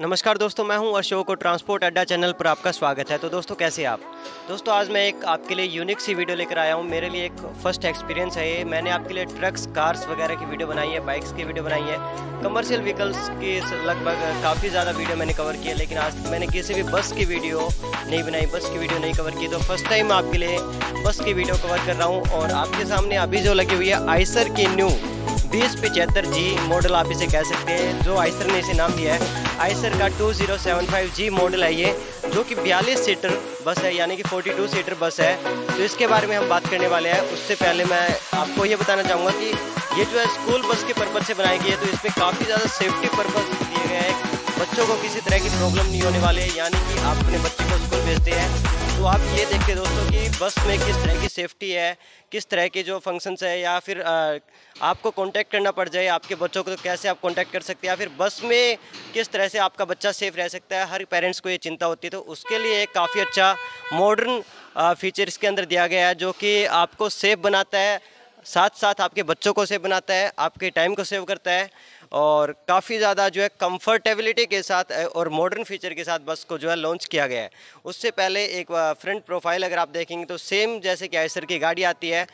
नमस्कार दोस्तों मैं हूं अशोक और ट्रांसपोर्ट अड्डा चैनल पर आपका स्वागत है तो दोस्तों कैसे आप दोस्तों आज मैं एक आपके लिए यूनिक सी वीडियो लेकर आया हूं मेरे लिए एक फर्स्ट एक्सपीरियंस है ये मैंने आपके लिए ट्रक्स कार्स वगैरह की वीडियो बनाई है बाइक्स की वीडियो बनाई है कमर्शियल व्हीकल्स की लगभग काफ़ी ज़्यादा वीडियो मैंने कवर की है लेकिन आज तक मैंने किसी भी बस की वीडियो नहीं बनाई बस की वीडियो नहीं कवर की तो फर्स्ट टाइम आपके लिए बस की वीडियो कवर कर रहा हूँ और आपके सामने अभी जो लगी हुई है आइसर की न्यू बीस पिचहत्तर जी मॉडल आप इसे कह सकते हैं जो आइसर ने इसे नाम दिया है आइसर का 2075 जी मॉडल है ये जो कि 42 सीटर बस है यानी कि 42 सीटर बस है तो इसके बारे में हम बात करने वाले हैं उससे पहले मैं आपको ये बताना चाहूँगा कि ये जो है स्कूल बस के पर्पज़ से बनाई गई है तो इसमें काफ़ी ज़्यादा सेफ्टी पर्पज़ दिए गए हैं बच्चों को किसी तरह की प्रॉब्लम नहीं होने वाली है यानी कि आप अपने बच्चे को स्कूल भेजते हैं तो आप ये देखते दोस्तों कि बस में किस तरह की सेफ्टी है किस तरह के जो फंक्शंस है या फिर आपको कांटेक्ट करना पड़ जाए आपके बच्चों को तो कैसे आप कांटेक्ट कर सकते हैं या फिर बस में किस तरह से आपका बच्चा सेफ रह सकता है हर पेरेंट्स को ये चिंता होती है तो उसके लिए एक काफ़ी अच्छा मॉडर्न फीचर इसके अंदर दिया गया है जो कि आपको सेफ बनाता है साथ साथ आपके बच्चों को सेफ बनाता है आपके टाइम को सेव करता है और काफ़ी ज़्यादा जो है कंफर्टेबिलिटी के साथ और मॉडर्न फीचर के साथ बस को जो है लॉन्च किया गया है उससे पहले एक फ्रंट प्रोफाइल अगर आप देखेंगे तो सेम जैसे कि आइसर की गाड़ी आती है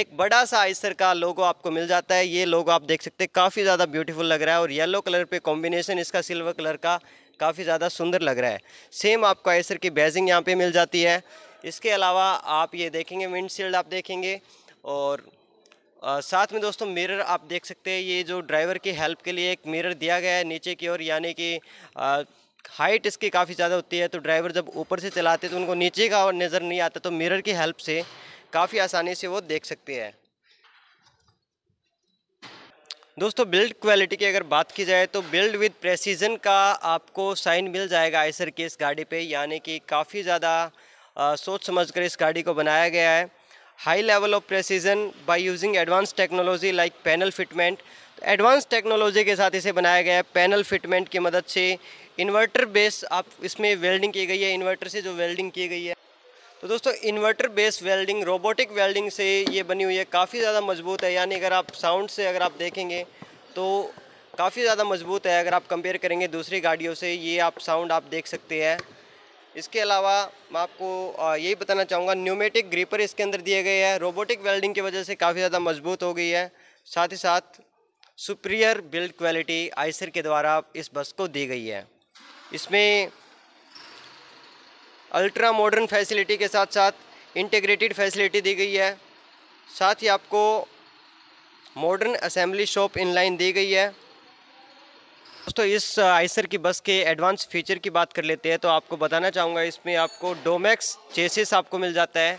एक बड़ा सा आइसर का लोगो आपको मिल जाता है ये लोगो आप देख सकते हैं काफ़ी ज़्यादा ब्यूटीफुल लग रहा है और येलो कलर पर कॉम्बिनेशन इसका सिल्वर कलर का काफ़ी ज़्यादा सुंदर लग रहा है सेम आपको आइसर की बैजिंग यहाँ पर मिल जाती है इसके अलावा आप ये देखेंगे विंडशील्ड आप देखेंगे और साथ में दोस्तों मिरर आप देख सकते हैं ये जो ड्राइवर की हेल्प के लिए एक मिरर दिया गया है नीचे की ओर यानी कि हाइट इसकी काफ़ी ज़्यादा होती है तो ड्राइवर जब ऊपर से चलाते तो उनको नीचे का और नज़र नहीं आता तो मिरर की हेल्प से काफ़ी आसानी से वो देख सकते हैं दोस्तों बिल्ड क्वालिटी की अगर बात की जाए तो बिल्ड विद प्रेसीजन का आपको साइन मिल जाएगा आइसर की इस गाड़ी पे यानी कि काफ़ी ज़्यादा सोच समझ कर इस गाड़ी को बनाया गया है high level of precision by using advanced technology like panel fitment advance technology के साथ इसे बनाया गया है पैनल फिटमेंट की मदद से इन्वर्टर बेस आप इसमें वेल्डिंग की गई है इन्वर्टर से जो वेल्डिंग की गई है तो दोस्तों inverter base welding robotic welding से ये बनी हुई है काफ़ी ज़्यादा मजबूत है यानी अगर आप साउंड से अगर आप देखेंगे तो काफ़ी ज़्यादा मजबूत है अगर आप कंपेयर करेंगे दूसरी गाड़ियों से ये आप साउंड आप देख सकते हैं इसके अलावा मैं आपको यही बताना चाहूँगा न्यूमेटिक ग्रीपर इसके अंदर दिए गए हैं रोबोटिक वेल्डिंग की वजह से काफ़ी ज़्यादा मजबूत हो गई है साथ ही साथ सुप्रियर बिल्ड क्वालिटी आइसर के द्वारा इस बस को दी गई है इसमें अल्ट्रा मॉडर्न फैसिलिटी के साथ साथ इंटेग्रेटेड फैसिलिटी दी गई है साथ ही आपको मॉडर्न असेंबली शॉप इनलाइन दी गई है दोस्तों इस आइसर की बस के एडवांस फीचर की बात कर लेते हैं तो आपको बताना चाहूँगा इसमें आपको डोमैक्स चेसिस आपको मिल जाता है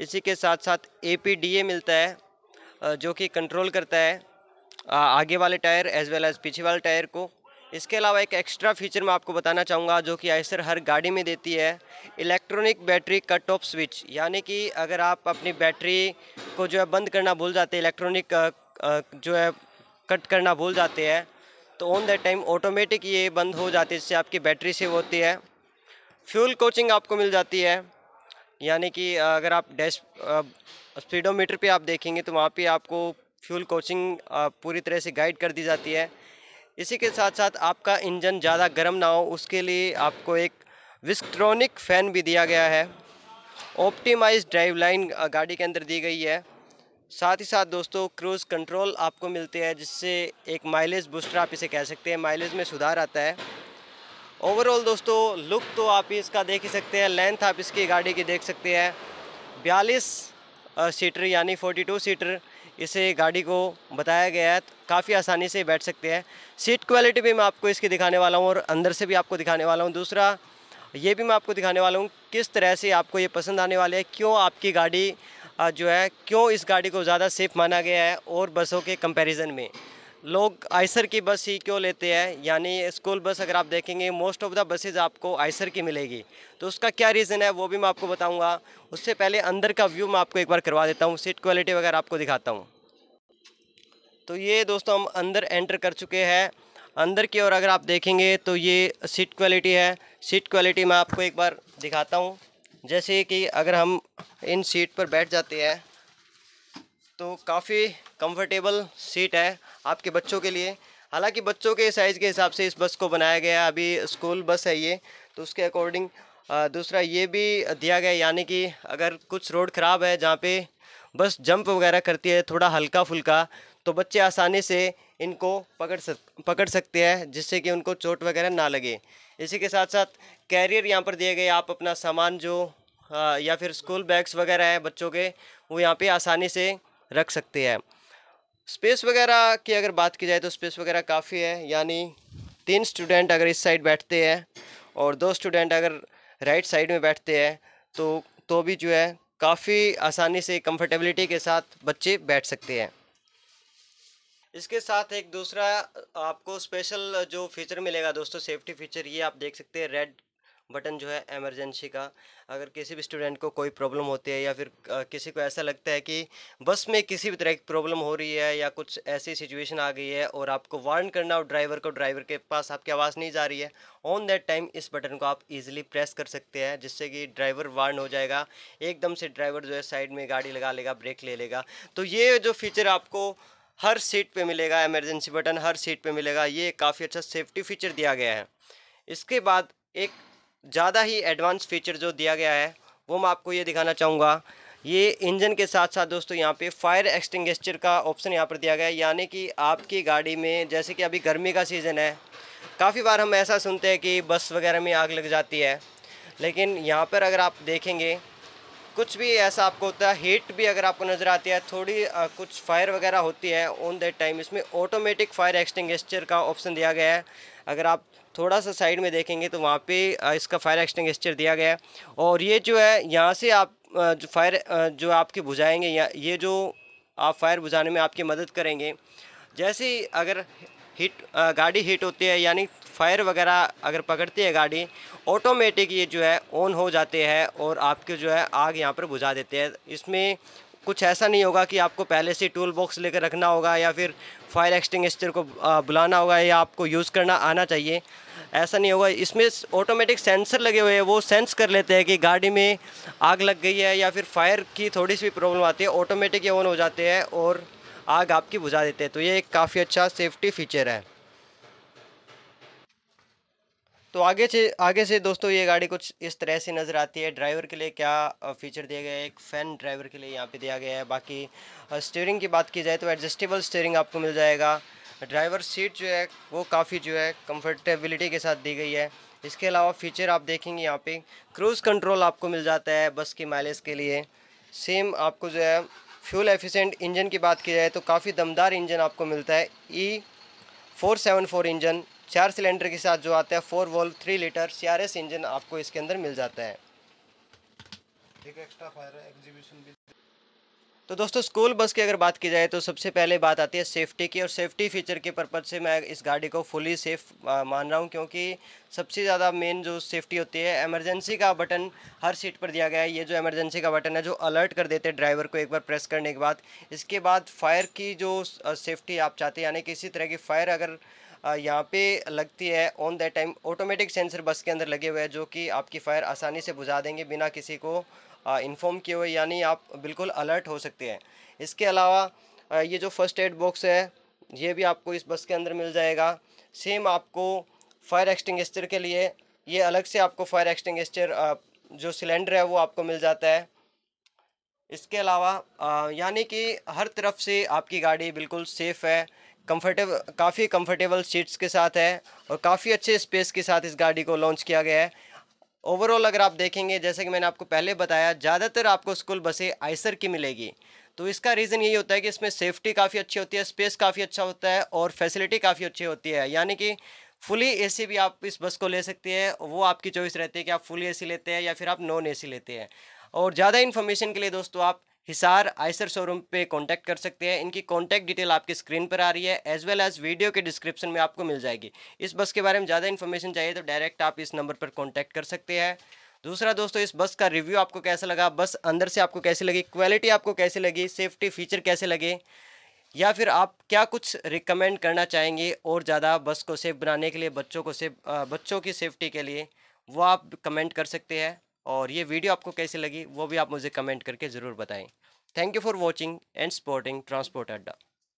इसी के साथ साथ ए मिलता है जो कि कंट्रोल करता है आगे वाले टायर एज वेल एज पीछे वाले टायर को इसके अलावा एक एक्स्ट्रा फीचर मैं आपको बताना चाहूँगा जो कि आइसर हर गाड़ी में देती है electronic battery cut off switch यानी कि अगर आप अपनी बैटरी को जो है बंद करना भूल जाते हैं इलेक्ट्रॉनिक जो है कट करना भूल जाते हैं तो ऑन दैट टाइम ऑटोमेटिक ये बंद हो जाती है जिससे आपकी बैटरी सेव होती है फ्यूल कोचिंग आपको मिल जाती है यानी कि अगर आप डैश स्पीडोमीटर पे आप देखेंगे तो वहाँ पे आपको फ्यूल कोचिंग पूरी तरह से गाइड कर दी जाती है इसी के साथ साथ आपका इंजन ज़्यादा गर्म ना हो उसके लिए आपको एक विस्ट्रॉनिक फ़ैन भी दिया गया है ऑप्टिमाइज ड्राइव लाइन गाड़ी के अंदर दी गई है साथ ही साथ दोस्तों क्रूज़ कंट्रोल आपको मिलते हैं जिससे एक माइलेज बूस्टर आप इसे कह सकते हैं माइलेज में सुधार आता है ओवरऑल दोस्तों लुक तो आप इसका देख ही सकते हैं लेंथ आप इसकी गाड़ी की देख सकते हैं बयालीस सीटर यानी 42 सीटर इसे गाड़ी को बताया गया है काफ़ी आसानी से बैठ सकते हैं सीट क्वालिटी भी मैं आपको इसकी दिखाने वाला हूँ और अंदर से भी आपको दिखाने वाला हूँ दूसरा ये भी मैं आपको दिखाने वाला हूँ किस तरह से आपको ये पसंद आने वाले है क्यों आपकी गाड़ी जो है क्यों इस गाड़ी को ज़्यादा सेफ माना गया है और बसों के कंपैरिजन में लोग आइसर की बस ही क्यों लेते हैं यानी स्कूल बस अगर आप देखेंगे मोस्ट ऑफ द बसेज आपको आइसर की मिलेगी तो उसका क्या रीज़न है वो भी मैं आपको बताऊँगा उससे पहले अंदर का व्यू मैं आपको एक बार करवा देता हूँ सीट क्वालिटी वगैरह आपको दिखाता हूँ तो ये दोस्तों हम अंदर एंटर कर चुके हैं अंदर की ओर अगर आप देखेंगे तो ये सीट क्वालिटी है सीट क्वालिटी मैं आपको एक बार दिखाता हूँ जैसे कि अगर हम इन सीट पर बैठ जाते हैं तो काफ़ी कंफर्टेबल सीट है आपके बच्चों के लिए हालांकि बच्चों के साइज़ के हिसाब से इस बस को बनाया गया अभी स्कूल बस है ये तो उसके अकॉर्डिंग दूसरा ये भी दिया गया यानी कि अगर कुछ रोड ख़राब है जहाँ पे बस जंप वगैरह करती है थोड़ा हल्का फुल्का तो बच्चे आसानी से इनको पकड़ सक पकड़ सकते हैं जिससे कि उनको चोट वगैरह ना लगे इसी के साथ साथ कैरियर यहाँ पर दिए गए आप अपना सामान जो आ, या फिर स्कूल बैग्स वगैरह हैं बच्चों के वो यहाँ पे आसानी से रख सकते हैं स्पेस वगैरह की अगर बात की जाए तो स्पेस वगैरह काफ़ी है यानी तीन स्टूडेंट अगर इस साइड बैठते हैं और दो स्टूडेंट अगर राइट साइड में बैठते हैं तो तो भी जो है काफ़ी आसानी से कंफर्टेबिलिटी के साथ बच्चे बैठ सकते हैं इसके साथ एक दूसरा आपको स्पेशल जो फीचर मिलेगा दोस्तों सेफ्टी फीचर ये आप देख सकते हैं रेड बटन जो है एमरजेंसी का अगर किसी भी स्टूडेंट को कोई प्रॉब्लम होती है या फिर किसी को ऐसा लगता है कि बस में किसी भी तरह की प्रॉब्लम हो रही है या कुछ ऐसी सिचुएशन आ गई है और आपको वार्न करना और ड्राइवर को ड्राइवर के पास आपकी आवाज़ नहीं जा रही है ऑन दैट टाइम इस बटन को आप इजीली प्रेस कर सकते हैं जिससे कि ड्राइवर वार्न हो जाएगा एकदम से ड्राइवर जो है साइड में गाड़ी लगा लेगा ब्रेक ले लेगा तो ये जो फीचर आपको हर सीट पे मिलेगा इमरजेंसी बटन हर सीट पे मिलेगा ये काफ़ी अच्छा सेफ्टी फीचर दिया गया है इसके बाद एक ज़्यादा ही एडवांस फीचर जो दिया गया है वो मैं आपको ये दिखाना चाहूँगा ये इंजन के साथ साथ दोस्तों यहाँ पे फायर एक्सटिंगचर का ऑप्शन यहाँ पर दिया गया है यानी कि आपकी गाड़ी में जैसे कि अभी गर्मी का सीज़न है काफ़ी बार हम ऐसा सुनते हैं कि बस वगैरह में आग लग जाती है लेकिन यहाँ पर अगर आप देखेंगे कुछ भी ऐसा आपको होता है हीट भी अगर आपको नज़र आती है थोड़ी आ, कुछ फायर वगैरह होती है ऑन दैट टाइम इसमें ऑटोमेटिक फायर एक्सटिंगेस्चर का ऑप्शन दिया गया है अगर आप थोड़ा सा साइड में देखेंगे तो वहाँ पे इसका फायर एक्सटिंगेस्चर दिया गया है और ये जो है यहाँ से आप जो फायर जो आपकी बुझाएंगे या ये जो आप फायर बुझाने में आपकी मदद करेंगे जैसे अगर हीट गाड़ी हीट होती है यानी फायर वगैरह अगर पकड़ती है गाड़ी ऑटोमेटिक ये जो है ऑन हो जाते हैं और आपके जो है आग यहाँ पर बुझा देते हैं इसमें कुछ ऐसा नहीं होगा कि आपको पहले से टूल बॉक्स लेकर रखना होगा या फिर फायर एक्सटिंग को बुलाना होगा या आपको यूज़ करना आना चाहिए ऐसा नहीं होगा इसमें ऑटोमेटिक सेंसर लगे हुए हैं वो सेंस कर लेते हैं कि गाड़ी में आग लग गई है या फिर फायर की थोड़ी सी भी प्रॉब्लम आती है ऑटोमेटिक ये ऑन हो जाते हैं और आग आपकी बुझा देते हैं तो ये एक काफ़ी अच्छा सेफ्टी फीचर है तो आगे से आगे से दोस्तों ये गाड़ी कुछ इस तरह से नज़र आती है ड्राइवर के लिए क्या फीचर दिया गया है एक फ़ैन ड्राइवर के लिए यहाँ पे दिया गया है बाकी स्टीयरिंग की बात की जाए तो एडजस्टेबल स्टीयरिंग आपको मिल जाएगा ड्राइवर सीट जो है वो काफ़ी जो है कंफर्टेबिलिटी के साथ दी गई है इसके अलावा फीचर आप देखेंगे यहाँ पर क्रूज़ कंट्रोल आपको मिल जाता है बस की माइलेज के लिए सेम आपको जो है फ्यूल एफिशेंट इंजन की बात की जाए तो काफ़ी दमदार इंजन आपको मिलता है E four seven four engine चार सिलेंडर के साथ जो आता है four valve three litre C engine आपको इसके अंदर मिल जाता है एक एक्स्ट्रा फायर एग्जीबिशन भी तो दोस्तों स्कूल बस की अगर बात की जाए तो सबसे पहले बात आती है सेफ्टी की और सेफ्टी फीचर के पर्पज़ से मैं इस गाड़ी को फुली सेफ मान रहा हूँ क्योंकि सबसे ज़्यादा मेन जो सेफ्टी होती है एमरजेंसी का बटन हर सीट पर दिया गया है ये जो एमरजेंसी का बटन है जो अलर्ट कर देते हैं ड्राइवर को एक बार प्रेस करने के बाद इसके बाद फायर की जो सेफ्टी आप चाहते हैं यानी किसी तरह की फायर अगर यहाँ पे लगती है on that time automatic sensor bus के अंदर लगे हुए हैं जो कि आपकी फायर आसानी से बुझा देंगे बिना किसी को इन्फॉर्म किए हुए यानी आप बिल्कुल अलर्ट हो सकते हैं इसके अलावा ये जो फर्स्ट एड बॉक्स है ये भी आपको इस बस के अंदर मिल जाएगा सेम आपको फायर एक्सटिंग के लिए ये अलग से आपको फायर एक्सटिंग जो सिलेंडर है वो आपको मिल जाता है इसके अलावा यानी कि हर तरफ से आपकी गाड़ी बिल्कुल सेफ़ है कंफर्टेबल काफ़ी कंफर्टेबल सीट्स के साथ है और काफ़ी अच्छे स्पेस के साथ इस गाड़ी को लॉन्च किया गया है ओवरऑल अगर आप देखेंगे जैसे कि मैंने आपको पहले बताया ज़्यादातर आपको स्कूल बसें आइसर की मिलेगी तो इसका रीज़न यही होता है कि इसमें सेफ्टी काफ़ी अच्छी होती है स्पेस काफ़ी अच्छा होता है और फैसिलिटी काफ़ी अच्छी होती है यानी कि फुली एसी भी आप इस बस को ले सकती है वो आपकी चॉइस रहती है कि आप फुली एसी लेते हैं या फिर आप नॉन ए लेते हैं और ज़्यादा इन्फॉर्मेशन के लिए दोस्तों आप हिसार आइसर शोरूम पे कांटेक्ट कर सकते हैं इनकी कांटेक्ट डिटेल आपकी स्क्रीन पर आ रही है एज वेल एज वीडियो के डिस्क्रिप्शन में आपको मिल जाएगी इस बस के बारे में ज़्यादा इन्फॉर्मेशन चाहिए तो डायरेक्ट आप इस नंबर पर कॉन्टैक्ट कर सकते हैं दूसरा दोस्तों इस बस का रिव्यू आपको कैसा लगा बस अंदर से आपको कैसी लगी क्वालिटी आपको कैसी लगी सेफ्टी फीचर कैसे लगे या फिर आप क्या कुछ रिकमेंड करना चाहेंगे और ज़्यादा बस को सेफ बनाने के लिए बच्चों को सेफ बच्चों की सेफ्टी के लिए वो आप कमेंट कर सकते हैं और ये वीडियो आपको कैसी लगी वो भी आप मुझे कमेंट करके ज़रूर बताएं thank you for watching and supporting transport अड्डा